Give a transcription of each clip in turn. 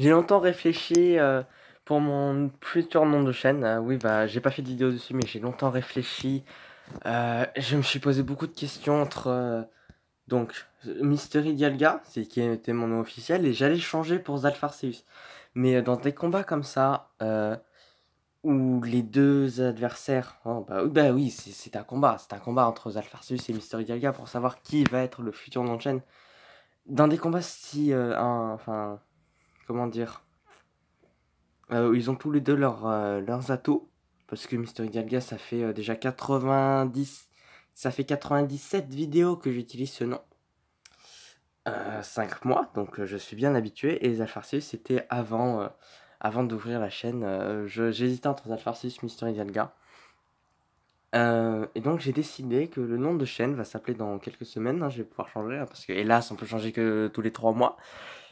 J'ai longtemps réfléchi euh, pour mon futur nom de chaîne. Euh, oui, bah, j'ai pas fait de vidéo dessus, mais j'ai longtemps réfléchi. Euh, je me suis posé beaucoup de questions entre. donc, Mystery Dialga, c'est qui était mon nom officiel, et j'allais changer pour Zalfarceus. Mais dans des combats comme ça, où les deux adversaires. Oh, bah, oui, bah c'est un combat. C'est un combat entre Zalfarceus et Mystery Dialga pour savoir qui va être le futur nom de chaîne. Dans des combats si. enfin comment dire euh, Ils ont tous les deux euh, leurs atouts. Parce que Mister Galga, ça fait euh, déjà 90. Ça fait 97 vidéos que j'utilise ce nom. 5 mois, donc je suis bien habitué. Et Alfarcius, c'était avant, avant d'ouvrir la chaîne. J'hésitais entre et Mister Galga. et donc j'ai décidé que le nom de chaîne va s'appeler dans quelques semaines, hein, je vais pouvoir changer, hein, parce que hélas on peut changer que tous les trois mois.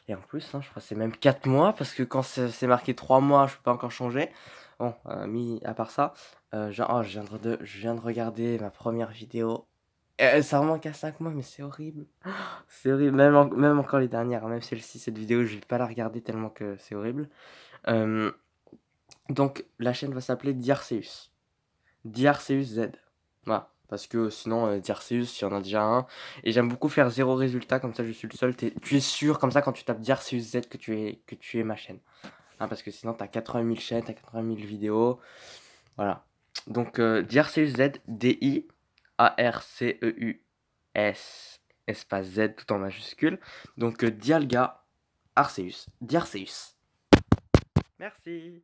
Et en plus, hein, je crois que c'est même 4 mois, parce que quand c'est marqué 3 mois, je peux pas encore changer. Bon, euh, mis à part ça, euh, je, oh, viens de, viens regarder ma première vidéo. Euh, ça remonte à 5 mois, mais c'est horrible. C'est horrible, même, encore les dernières, même celle-ci, cette vidéo, je vais pas la regarder tellement que c'est horrible. Euh, donc, la chaîne va s'appeler Diarceus. Diarceus Z. Voilà. Parce que sinon, euh, Diarceus, il y en a déjà un. Et j'aime beaucoup faire zéro résultat, comme ça je suis le seul. tu es sûr, comme ça, quand tu tapes Diarceus Z, que tu es, que tu es ma chaîne. Hein, parce que sinon, t'as 80 000 chaînes, t'as 80 000 vidéos. Voilà. Donc, euh, Diarceus Z, D-I-A-R-C-E-U-S, espace Z, tout en majuscule. Donc, euh, Dialga, Arceus, Diarceus. Merci.